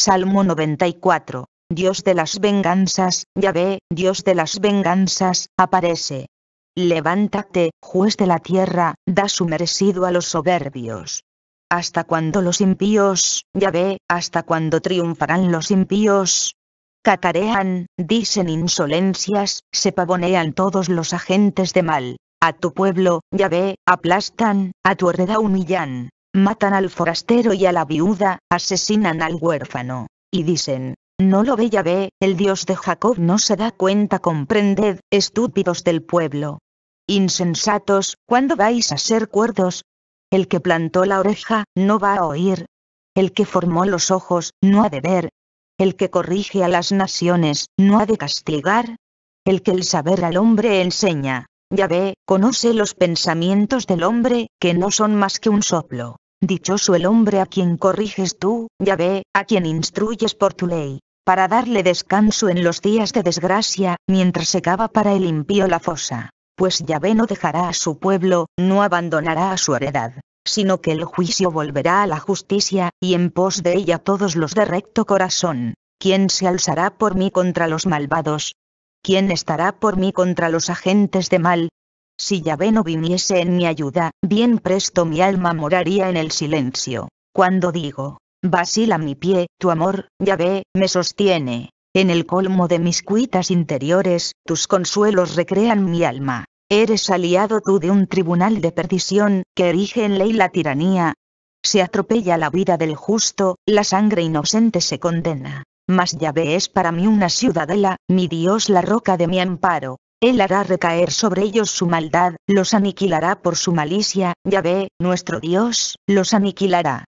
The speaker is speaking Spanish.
Salmo 94. Dios de las venganzas, Yahvé, Dios de las venganzas, aparece. Levántate, juez de la tierra, da su merecido a los soberbios. ¿Hasta cuando los impíos, Yahvé, hasta cuando triunfarán los impíos? Catarean, dicen insolencias, se pavonean todos los agentes de mal. A tu pueblo, Yahvé, aplastan, a tu hereda humillan. Matan al forastero y a la viuda, asesinan al huérfano. Y dicen, no lo ve ve, el Dios de Jacob no se da cuenta comprended, estúpidos del pueblo. Insensatos, ¿cuándo vais a ser cuerdos? El que plantó la oreja, no va a oír. El que formó los ojos, no ha de ver. El que corrige a las naciones, no ha de castigar. El que el saber al hombre enseña, ya ve, conoce los pensamientos del hombre, que no son más que un soplo. Dichoso el hombre a quien corriges tú, Yahvé, a quien instruyes por tu ley, para darle descanso en los días de desgracia, mientras se cava para el impío la fosa. Pues Yahvé no dejará a su pueblo, no abandonará a su heredad, sino que el juicio volverá a la justicia, y en pos de ella todos los de recto corazón. ¿Quién se alzará por mí contra los malvados? ¿Quién estará por mí contra los agentes de mal? Si Yahvé no viniese en mi ayuda, bien presto mi alma moraría en el silencio. Cuando digo, vacila mi pie, tu amor, Yahvé, me sostiene. En el colmo de mis cuitas interiores, tus consuelos recrean mi alma. Eres aliado tú de un tribunal de perdición, que erige en ley la tiranía. Se atropella la vida del justo, la sangre inocente se condena. Mas Yahvé es para mí una ciudadela, mi Dios la roca de mi amparo. Él hará recaer sobre ellos su maldad, los aniquilará por su malicia, Yahvé, nuestro Dios, los aniquilará.